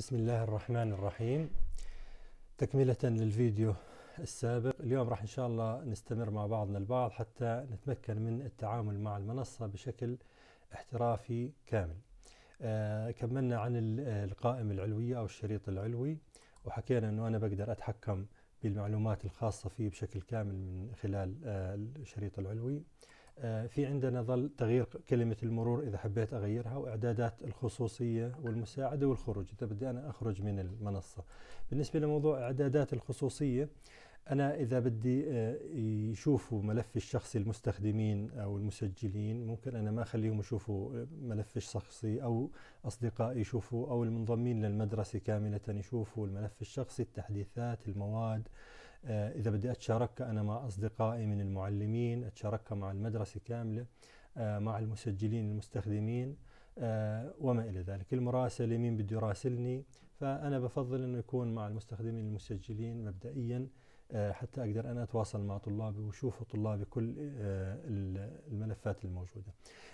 بسم الله الرحمن الرحيم تكملة للفيديو السابق اليوم راح إن شاء الله نستمر مع بعضنا البعض حتى نتمكن من التعامل مع المنصة بشكل احترافي كامل آه كملنا عن القائمة العلوية أو الشريط العلوي وحكينا أنه أنا بقدر أتحكم بالمعلومات الخاصة فيه بشكل كامل من خلال آه الشريط العلوي آه، في عندنا ظل تغيير كلمة المرور إذا حبيت أغيرها وإعدادات الخصوصية والمساعدة والخروج إذا بدي أنا أخرج من المنصة بالنسبة لموضوع إعدادات الخصوصية أنا إذا بدي آه، يشوفوا ملفي الشخصي المستخدمين أو المسجلين ممكن أنا ما أخليهم يشوفوا آه، ملفي الشخصي أو أصدقائي يشوفوا أو المنضمين للمدرسة كاملة يشوفوا الملف الشخصي التحديثات المواد آه، إذا بدي أتشارك أنا مع أصدقائي من المعلمين أتشاركها مع المدرسة كاملة آه، مع المسجلين المستخدمين آه، وما إلى ذلك المراسلة مين بده يراسلني فأنا بفضل أنه يكون مع المستخدمين المسجلين مبدئيا حتى أقدر أنا أتواصل مع طلابي وشوف طلابي كل الملفات الموجودة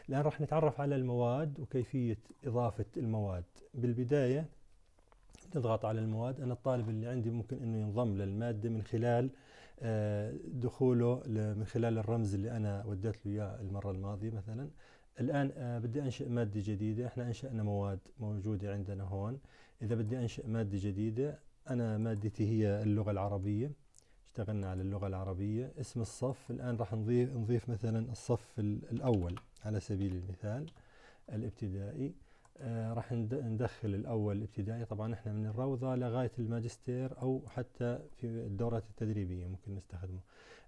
الآن راح نتعرف على المواد وكيفية إضافة المواد بالبداية نضغط على المواد أنا الطالب اللي عندي ممكن أنه ينضم للمادة من خلال آه، دخوله من خلال الرمز اللي أنا وديت له إياه المرة الماضية مثلا الآن آه، بدي أنشئ مادة جديدة إحنا أنشأنا مواد موجودة عندنا هون إذا بدي أنشئ مادة جديدة أنا مادتي هي اللغة العربية اشتغلنا على اللغة العربية اسم الصف الآن راح نضيف, نضيف مثلا الصف الأول على سبيل المثال الابتدائي آه، راح ندخل الاول ابتدائي طبعا احنا من الروضه لغايه الماجستير او حتى في الدورات التدريبيه ممكن نستخدمه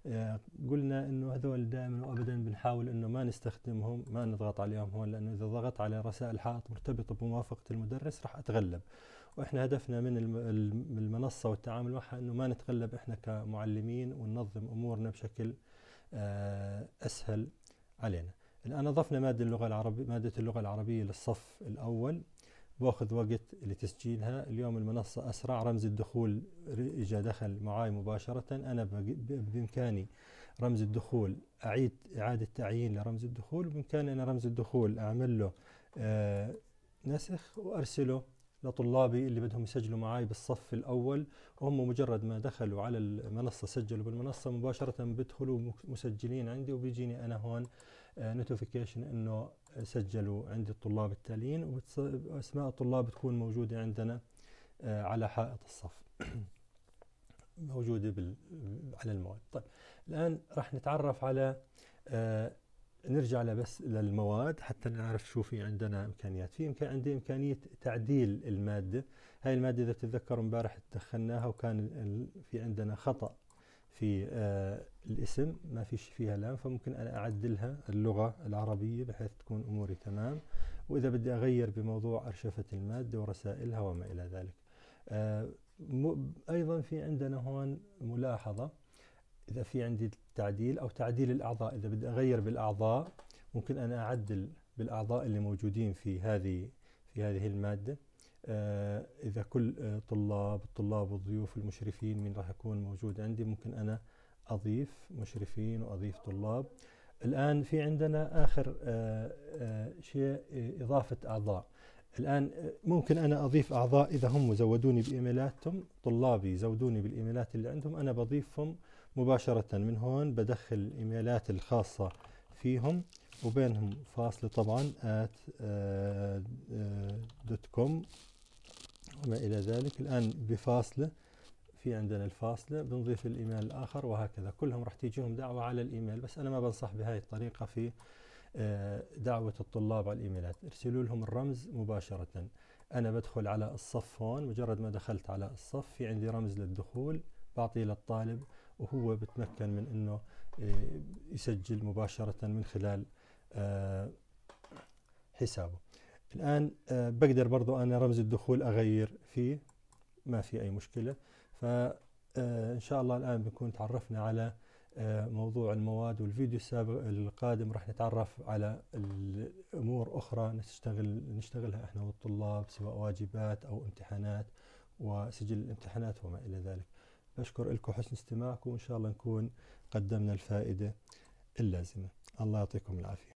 آه، قلنا انه هذول دائما وابدا بنحاول انه ما نستخدمهم ما نضغط عليهم هون لانه اذا ضغطت على رسائل حائط مرتبطه بموافقه المدرس راح اتغلب واحنا هدفنا من المنصه والتعامل معها انه ما نتغلب احنا كمعلمين وننظم امورنا بشكل آه، اسهل علينا الآن أضفنا مادة اللغة العربية مادة اللغة العربية للصف الأول باخذ وقت لتسجيلها اليوم المنصة أسرع رمز الدخول إجا دخل معاي مباشرة أنا بإمكاني رمز الدخول أعيد إعادة تعيين لرمز الدخول بإمكاني أنا رمز الدخول أعمل له آه، نسخ وأرسله لطلابي اللي بدهم يسجلوا معي بالصف الأول وهم مجرد ما دخلوا على المنصة سجلوا بالمنصة مباشرة بيدخلوا مسجلين عندي وبيجيني أنا هون نوتيفيكيشن انه سجلوا عندي الطلاب التاليين واسماء الطلاب بتكون موجوده عندنا آه، على حائط الصف موجوده بال... على المواد طيب الان راح نتعرف على آه، نرجع بس للمواد حتى نعرف شو في عندنا امكانيات في امكان عندي امكانيه تعديل الماده هاي الماده اذا بتتذكروا امبارح تدخلناها وكان في عندنا خطا في آه، الاسم ما فيش فيها لام فممكن أنا أعدلها اللغة العربية بحيث تكون أموري تمام وإذا بدي أغير بموضوع أرشفة المادة ورسائلها وما إلى ذلك آه، أيضا في عندنا هون ملاحظة إذا في عندي تعديل أو تعديل الأعضاء إذا بدي أغير بالأعضاء ممكن أنا أعدل بالأعضاء اللي موجودين في هذه في هذه المادة آه، إذا كل آه، طلاب الطلاب والضيوف المشرفين مين راح يكون موجود عندي ممكن أنا أضيف مشرفين وأضيف طلاب الآن في عندنا آخر آه، شيء إضافة أعضاء الآن ممكن أنا أضيف أعضاء إذا هم زودوني بإيميلاتهم طلابي زودوني بالإيميلات اللي عندهم أنا بضيفهم مباشرة من هون بدخل الإيميلات الخاصة فيهم وبينهم فاصلة طبعا at دوت كوم وما إلى ذلك الآن بفاصلة في عندنا الفاصلة بنضيف الإيميل الآخر وهكذا كلهم راح تيجيهم دعوة على الإيميل بس أنا ما بنصح بهذه الطريقة في آه، دعوة الطلاب على الإيميلات ارسلوا لهم الرمز مباشرة أنا بدخل على الصف هون مجرد ما دخلت على الصف في عندي رمز للدخول بعطيه للطالب وهو بتمكن من أنه آه، يسجل مباشرة من خلال آه، حسابه الآن آه، بقدر برضو أنا رمز الدخول أغير فيه ما في أي مشكلة فإن آه، شاء الله الآن بنكون تعرفنا على آه، موضوع المواد والفيديو السابق القادم راح نتعرف على الأمور أخرى نشتغل نشتغلها إحنا والطلاب سواء واجبات أو امتحانات وسجل الامتحانات وما إلى ذلك بشكر لكم حسن استماعكم وإن شاء الله نكون قدمنا الفائدة اللازمة الله يعطيكم العافية